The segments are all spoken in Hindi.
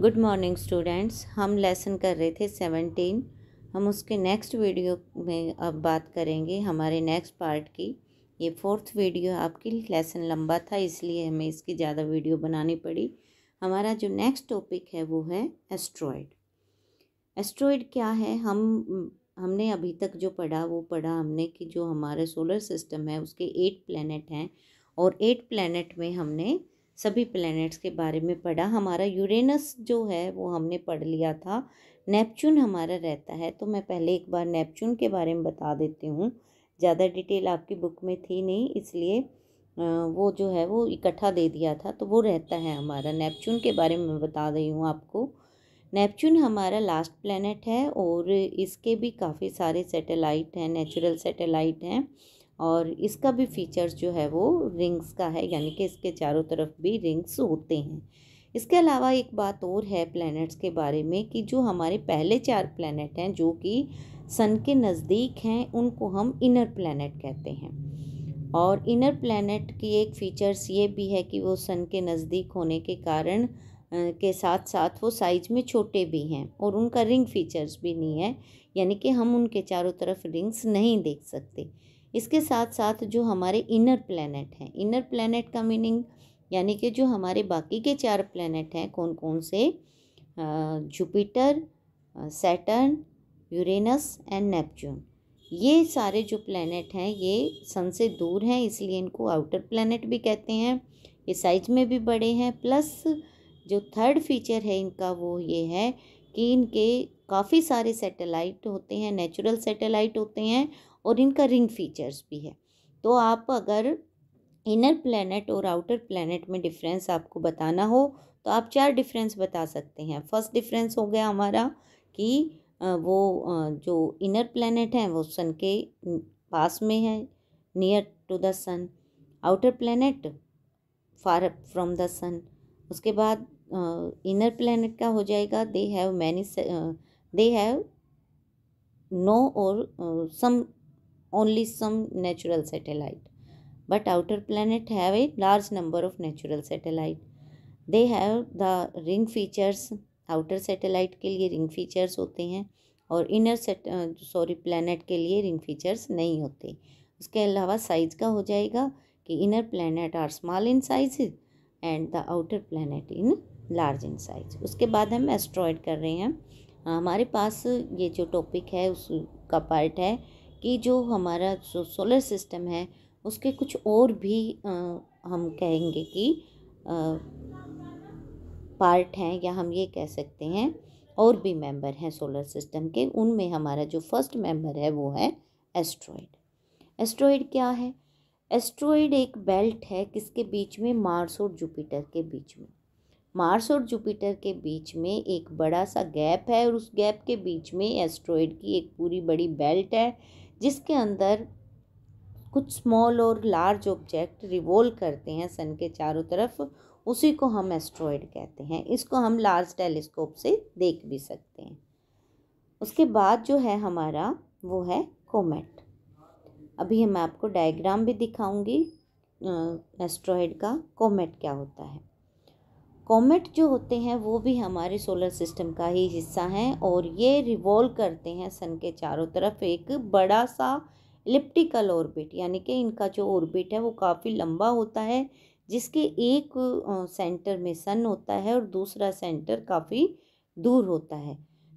गुड मॉर्निंग स्टूडेंट्स हम लेसन कर रहे थे सेवनटीन हम उसके नेक्स्ट वीडियो में अब बात करेंगे हमारे नेक्स्ट पार्ट की ये फोर्थ वीडियो आपकी लेसन लंबा था इसलिए हमें इसकी ज़्यादा वीडियो बनानी पड़ी हमारा जो नेक्स्ट टॉपिक है वो है एस्ट्रॉयड एस्ट्रॉयड क्या है हम हमने अभी तक जो पढ़ा वो पढ़ा हमने कि जो हमारे सोलर सिस्टम है उसके एट प्लानट हैं और एट प्लानट में हमने सभी प्लैनेट्स के बारे में पढ़ा हमारा यूरेनस जो है वो हमने पढ़ लिया था नेपच्यून हमारा रहता है तो मैं पहले एक बार नेपच्यून के बारे में बता देती हूँ ज़्यादा डिटेल आपकी बुक में थी नहीं इसलिए वो जो है वो इकट्ठा दे दिया था तो वो रहता है हमारा नेपच्यून के बारे में बता रही हूँ आपको नेपच्यून हमारा लास्ट प्लानट है और इसके भी काफ़ी सारे सैटेलाइट हैं नेचुरल सैटेलाइट हैं और इसका भी फीचर्स जो है वो रिंग्स का है यानी कि इसके चारों तरफ भी रिंग्स होते हैं इसके अलावा एक बात और है प्लैनेट्स के बारे में कि जो हमारे पहले चार प्लैनेट हैं जो कि सन के नज़दीक हैं उनको हम इनर प्लैनेट कहते हैं और इनर प्लैनेट की एक फीचर्स ये भी है कि वो सन के नज़दीक होने के कारण के साथ साथ वो साइज में छोटे भी हैं और उनका रिंग फीचर्स भी नहीं है यानी कि हम उनके चारों तरफ रिंग्स नहीं देख सकते इसके साथ साथ जो हमारे इनर प्लैनेट हैं इनर प्लैनेट का मीनिंग यानी कि जो हमारे बाकी के चार प्लैनेट हैं कौन कौन से Jupiter Saturn Uranus and Neptune ये सारे जो प्लैनेट हैं ये सन से दूर हैं इसलिए इनको आउटर प्लैनेट भी कहते हैं ये साइज में भी बड़े हैं प्लस जो थर्ड फीचर है इनका वो ये है कि इनके काफ़ी सारे सैटेलाइट होते हैं नेचुरल सैटेलाइट होते हैं और इनका रिंग फीचर्स भी है तो आप अगर इनर प्लैनेट और आउटर प्लैनेट में डिफरेंस आपको बताना हो तो आप चार डिफरेंस बता सकते हैं फर्स्ट डिफरेंस हो गया हमारा कि वो जो इनर प्लैनेट हैं वो सन के पास में है near to the sun outer planet far from the sun उसके बाद इनर प्लैनेट का हो जाएगा they have many they have no और some only some natural satellite. But outer planet have a large number of natural satellite. They have the ring features. Outer satellite के लिए रिंग फीचर्स होते हैं और इनर सेट सॉरी प्लानट के लिए रिंग फीचर्स नहीं होते उसके अलावा साइज का हो जाएगा कि inner planet are small in size and the outer planet in large in size उसके बाद हम एस्ट्रॉयड कर रहे हैं हमारे पास ये जो टॉपिक है उसका पार्ट है कि जो हमारा जो सोलर सिस्टम है उसके कुछ और भी आ, हम कहेंगे कि आ, पार्ट हैं या हम ये कह सकते हैं और भी मेंबर हैं सोलर सिस्टम के उनमें हमारा जो फर्स्ट मेंबर है वो है एस्ट्रॉयड एस्ट्रॉयड क्या है एस्ट्रॉयड एक बेल्ट है किसके बीच में मार्स और जुपिटर के बीच में मार्स और जुपिटर के बीच में एक बड़ा सा गैप है और उस गैप के बीच में एस्ट्रॉयड की एक पूरी बड़ी बेल्ट है जिसके अंदर कुछ स्मॉल और लार्ज ऑब्जेक्ट रिवोल्व करते हैं सन के चारों तरफ उसी को हम एस्ट्रॉयड कहते हैं इसको हम लार्ज टेलीस्कोप से देख भी सकते हैं उसके बाद जो है हमारा वो है कोमेट अभी मैं आपको डायग्राम भी दिखाऊंगी एस्ट्रॉयड का कोमेट क्या होता है कॉमेट जो होते हैं वो भी हमारे सोलर सिस्टम का ही हिस्सा हैं और ये रिवॉल्व करते हैं सन के चारों तरफ एक बड़ा सा इलिप्टिकल ऑर्बिट यानी कि इनका जो ऑर्बिट है वो काफ़ी लंबा होता है जिसके एक सेंटर में सन होता है और दूसरा सेंटर काफ़ी दूर होता है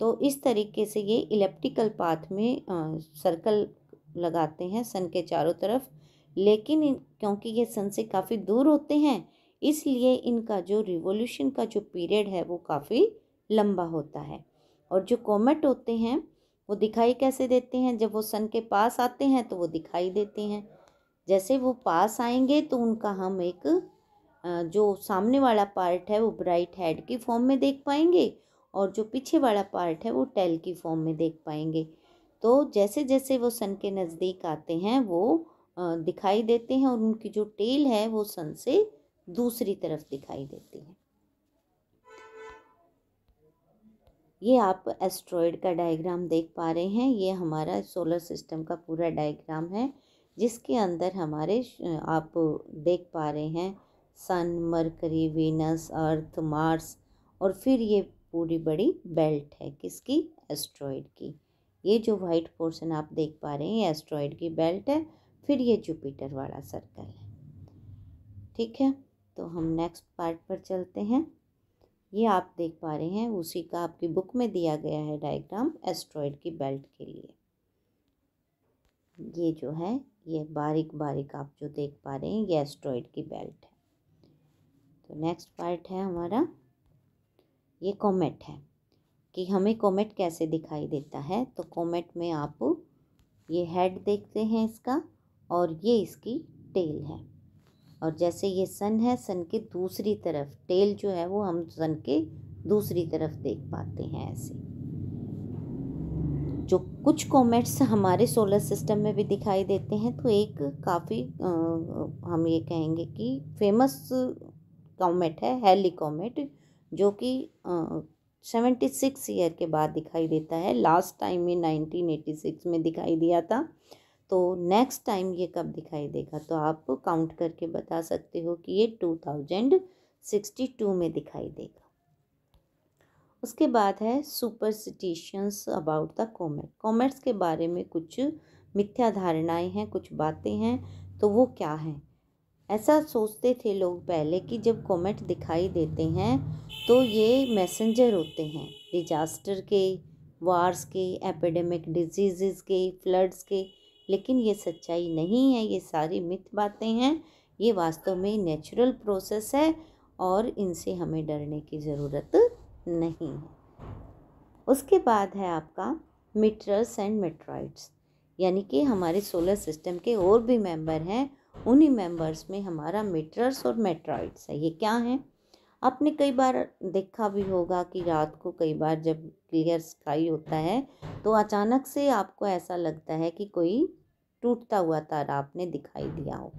तो इस तरीके से ये इलेप्टिकल पाथ में सर्कल लगाते हैं सन के चारों तरफ लेकिन क्योंकि ये सन से काफ़ी दूर होते हैं इसलिए इनका जो रिवॉल्यूशन का जो पीरियड है वो काफ़ी लंबा होता है और जो कॉमेट होते हैं वो दिखाई कैसे देते हैं जब वो सन के पास आते हैं तो वो दिखाई देते हैं जैसे वो पास आएंगे तो उनका हम एक जो सामने वाला पार्ट है वो ब्राइट हेड की फॉर्म में देख पाएंगे और जो पीछे वाला पार्ट है वो टेल की फॉर्म में देख पाएंगे तो जैसे जैसे वो सन के नज़दीक आते हैं वो दिखाई देते हैं और उनकी जो टेल है वो सन से दूसरी तरफ दिखाई देती है ये आप एस्ट्रॉयड का डायग्राम देख पा रहे हैं ये हमारा सोलर सिस्टम का पूरा डायग्राम है जिसके अंदर हमारे आप देख पा रहे हैं sun Mercury Venus Earth Mars और फिर ये पूरी बड़ी बेल्ट है किसकी एस्ट्रॉयड की ये जो वाइट पोर्शन आप देख पा रहे हैं ये एस्ट्रॉयड की बेल्ट है फिर ये जुपिटर वाला सर्कल है ठीक है तो हम नेक्स्ट पार्ट पर चलते हैं ये आप देख पा रहे हैं उसी का आपकी बुक में दिया गया है डायग्राम एस्ट्रॉयड की बेल्ट के लिए ये जो है ये बारीक बारीक आप जो देख पा रहे हैं ये एस्ट्रॉयड की बेल्ट है तो नेक्स्ट पार्ट है हमारा ये कॉमेट है कि हमें कॉमेट कैसे दिखाई देता है तो कॉमेट में आप ये हेड देखते हैं इसका और ये इसकी टेल है और जैसे ये सन है सन के दूसरी तरफ टेल जो है वो हम सन के दूसरी तरफ देख पाते हैं ऐसे जो कुछ कॉमेट्स हमारे सोलर सिस्टम में भी दिखाई देते हैं तो एक काफ़ी हम ये कहेंगे कि फेमस कॉमेट है हेली कॉमेट जो कि सेवेंटी सिक्स ईयर के बाद दिखाई देता है लास्ट टाइम ये नाइनटीन एटी सिक्स में दिखाई दिया था तो नेक्स्ट टाइम ये कब दिखाई देगा तो आप काउंट करके बता सकते हो कि ये टू थाउजेंड सिक्सटी टू में दिखाई देगा उसके बाद है superstitions about the comet comets के बारे में कुछ मिथ्या धारणाएं हैं कुछ बातें हैं तो वो क्या हैं ऐसा सोचते थे लोग पहले कि जब कॉमेट दिखाई देते हैं तो ये मैसेंजर होते हैं डिजास्टर के वार्स के एपिडेमिक डिजीज़ के फ्लड्स के लेकिन ये सच्चाई नहीं है ये सारी मिथ बातें हैं ये वास्तव में नेचुरल प्रोसेस है और इनसे हमें डरने की ज़रूरत नहीं है उसके बाद है आपका मिट्रस एंड मेट्रॉइड्स यानी कि हमारे सोलर सिस्टम के और भी मेंबर हैं उन्हीं मेंबर्स में हमारा मिट्रस और मेट्रॉइड्स है ये क्या हैं आपने कई बार देखा भी होगा कि रात को कई बार जब क्लियर स्काई होता है तो अचानक से आपको ऐसा लगता है कि कोई टूटता हुआ तारा आपने दिखाई दिया हो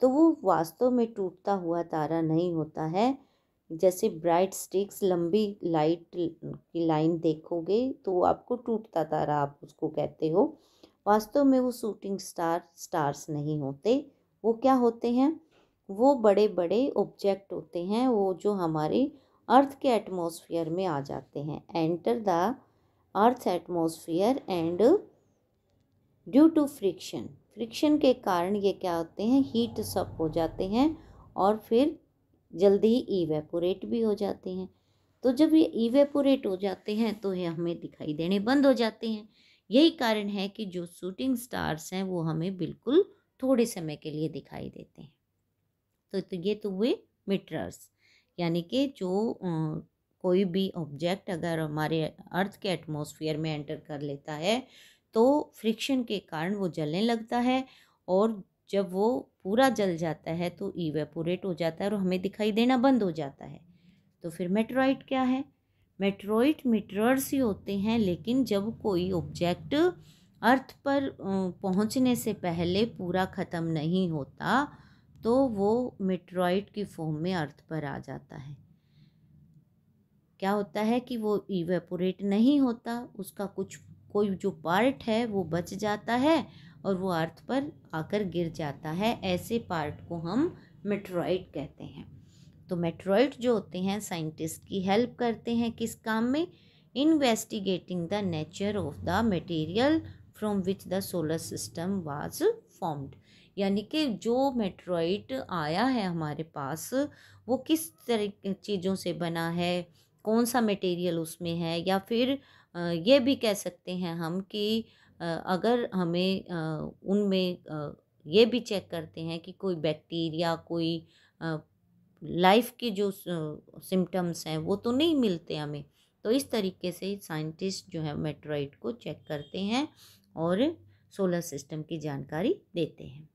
तो वो वास्तव में टूटता हुआ तारा नहीं होता है जैसे ब्राइट स्टिक्स लंबी लाइट की लाइन देखोगे तो वो आपको टूटता तारा आप उसको कहते हो वास्तव में वो शूटिंग स्टार स्टार्स नहीं होते वो क्या होते हैं वो बड़े बड़े ऑब्जेक्ट होते हैं वो जो हमारी अर्थ के एटमॉस्फेयर में आ जाते हैं enter the earth atmosphere and due to friction friction के कारण ये क्या होते हैं हीट सब हो जाते हैं और फिर जल्दी ही इवेपोरेट भी हो जाते हैं तो जब ये इवेपोरेट हो जाते हैं तो ये हमें दिखाई देने बंद हो जाते हैं यही कारण है कि जो शूटिंग स्टार्स हैं वो हमें बिल्कुल थोड़े समय के लिए दिखाई देते हैं तो, तो ये तो हुए मीटर्स यानी कि जो कोई भी ऑब्जेक्ट अगर हमारे अर्थ के एटमॉस्फेयर में एंटर कर लेता है तो फ्रिक्शन के कारण वो जलने लगता है और जब वो पूरा जल जाता है तो इवेपोरेट हो जाता है और हमें दिखाई देना बंद हो जाता है तो फिर मेट्रॉइड क्या है मेट्रॉइड मीटर्स ही होते हैं लेकिन जब कोई ऑब्जेक्ट अर्थ पर पहुंचने से पहले पूरा ख़त्म नहीं होता तो वो मेट्रॉइड की फॉर्म में अर्थ पर आ जाता है क्या होता है कि वो इवेपोरेट नहीं होता उसका कुछ कोई जो पार्ट है वो बच जाता है और वो अर्थ पर आकर गिर जाता है ऐसे पार्ट को हम मेट्रॉइड कहते हैं तो मेट्रॉइड जो होते हैं साइंटिस्ट की हेल्प करते हैं किस काम में investigating the nature of the material from which the solar system was formed यानी कि जो मेट्रॉइड आया है हमारे पास वो किस तरह चीज़ों से बना है कौन सा मटेरियल उसमें है या फिर ये भी कह सकते हैं हम कि अगर हमें उनमें ये भी चेक करते हैं कि कोई बैक्टीरिया कोई लाइफ के जो सिम्टम्स हैं वो तो नहीं मिलते हमें तो इस तरीके से साइंटिस्ट जो है मेट्रॉइड को चेक करते हैं और सोलर सिस्टम की जानकारी देते हैं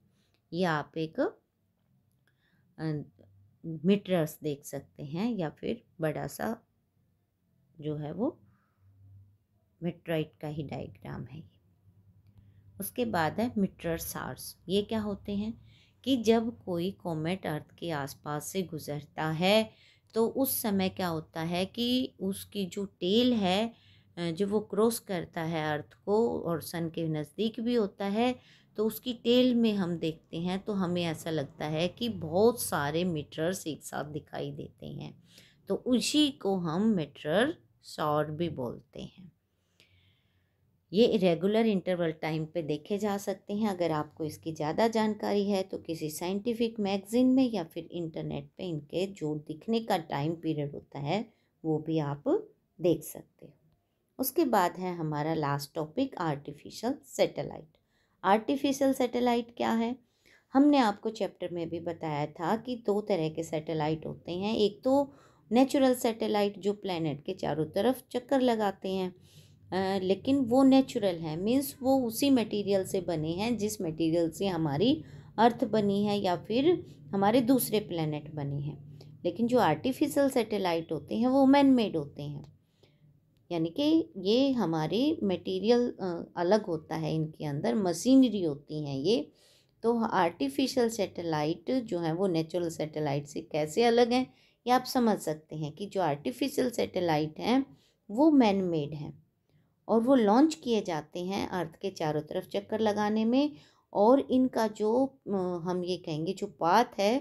ये आप एक मिटरस देख सकते हैं या फिर बड़ा सा जो है वो मिट्राइट का ही डायग्राम है उसके बाद है मिट्रर सार्स ये क्या होते हैं कि जब कोई कॉमेट अर्थ के आसपास से गुज़रता है तो उस समय क्या होता है कि उसकी जो टेल है जो वो क्रॉस करता है अर्थ को और सन के नज़दीक भी होता है तो उसकी टेल में हम देखते हैं तो हमें ऐसा लगता है कि बहुत सारे मीटर्स एक साथ दिखाई देते हैं तो उसी को हम मीटर सौर भी बोलते हैं ये रेगुलर इंटरवल टाइम पे देखे जा सकते हैं अगर आपको इसकी ज़्यादा जानकारी है तो किसी साइंटिफिक मैगज़ीन में या फिर इंटरनेट पे इनके जो दिखने का टाइम पीरियड होता है वो भी आप देख सकते हो उसके बाद है हमारा last topic artificial satellite artificial satellite क्या है हमने आपको चैप्टर में भी बताया था कि दो तरह के सैटेलाइट होते हैं एक तो नेचुरल सैटेलाइट जो प्लानट के चारों तरफ चक्कर लगाते हैं आ, लेकिन वो नेचुरल है मींस वो उसी मटेरियल से बने हैं जिस मटेरियल से हमारी अर्थ बनी है या फिर हमारे दूसरे प्लानट बने हैं लेकिन जो आर्टिफिशियल सैटेलाइट होते हैं वो मैन मेड होते हैं यानी कि ये हमारे मटेरियल अलग होता है इनके अंदर मशीनरी होती हैं ये तो आर्टिफिशियल सैटेलाइट जो हैं वो नेचुरल सैटेलाइट से कैसे अलग हैं ये आप समझ सकते हैं कि जो आर्टिफिशियल सैटेलाइट हैं वो मैन मेड हैं और वो लॉन्च किए जाते हैं अर्थ के चारों तरफ चक्कर लगाने में और इनका जो हम ये कहेंगे जो पाथ है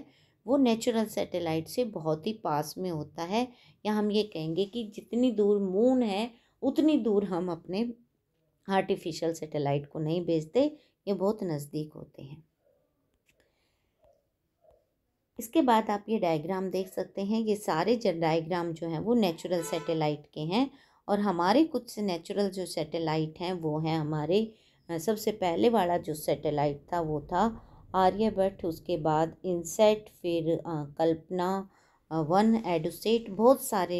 वो नेचुरल सैटेलाइट से बहुत ही पास में होता है या हम ये कहेंगे कि जितनी दूर मून है उतनी दूर हम अपने आर्टिफिशियल सैटेलाइट को नहीं भेजते ये बहुत नज़दीक होते हैं इसके बाद आप ये डायग्राम देख सकते हैं ये सारे डायग्राम जो हैं वो नेचुरल सैटेलाइट के हैं और हमारे कुछ से नेचुरल जो सैटेलाइट हैं वो हैं हमारे सबसे पहले वाला जो सैटेलाइट था वो था आर्यभट्ट उसके बाद इंसेट फिर कल्पना वन एडोसेट बहुत सारे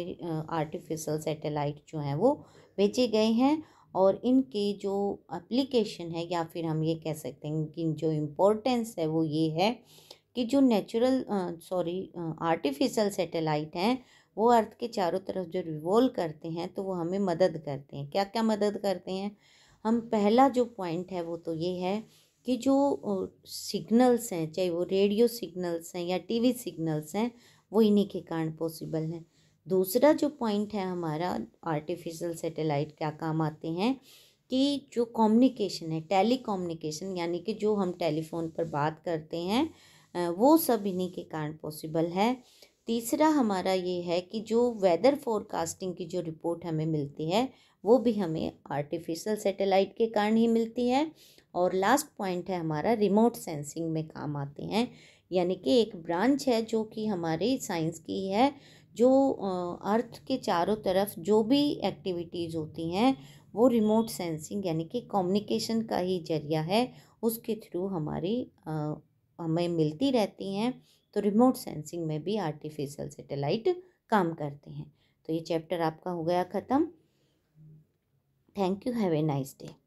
आर्टिफिशियल सैटेलाइट जो हैं वो भेजे गए हैं और इनके जो एप्लीकेशन है या फिर हम ये कह सकते हैं कि जो इम्पोर्टेंस है वो ये है कि जो नेचुरल सॉरी आर्टिफिशियल सैटेलाइट हैं वो अर्थ के चारों तरफ जो रिवोल्व करते हैं तो वो हमें मदद करते हैं क्या क्या मदद करते हैं हम पहला जो पॉइंट है वो तो ये है कि जो सिग्नल्स हैं चाहे वो रेडियो सिग्नल्स हैं या टीवी सिग्नल्स हैं वो इन्हीं के कारण पॉसिबल हैं दूसरा जो पॉइंट है हमारा आर्टिफिशियल सेटेलाइट क्या काम आते हैं कि जो कम्युनिकेशन है टेली कम्युनिकेशन यानी कि जो हम टेलीफोन पर बात करते हैं वो सब इन्हीं के कारण पॉसिबल है तीसरा हमारा ये है कि जो वेदर फोरकास्टिंग की जो रिपोर्ट हमें मिलती है वो भी हमें आर्टिफिशियल सेटेलाइट के कारण ही मिलती है और लास्ट पॉइंट है हमारा रिमोट सेंसिंग में काम आते हैं यानी कि एक ब्रांच है जो कि हमारी साइंस की है जो अर्थ के चारों तरफ जो भी एक्टिविटीज़ होती हैं वो रिमोट सेंसिंग यानी कि कम्युनिकेशन का ही जरिया है उसके थ्रू हमारी आ, हमें मिलती रहती हैं तो रिमोट सेंसिंग में भी आर्टिफिशियल सेटेलाइट काम करते हैं तो ये चैप्टर आपका हो गया ख़त्म thank you have a nice day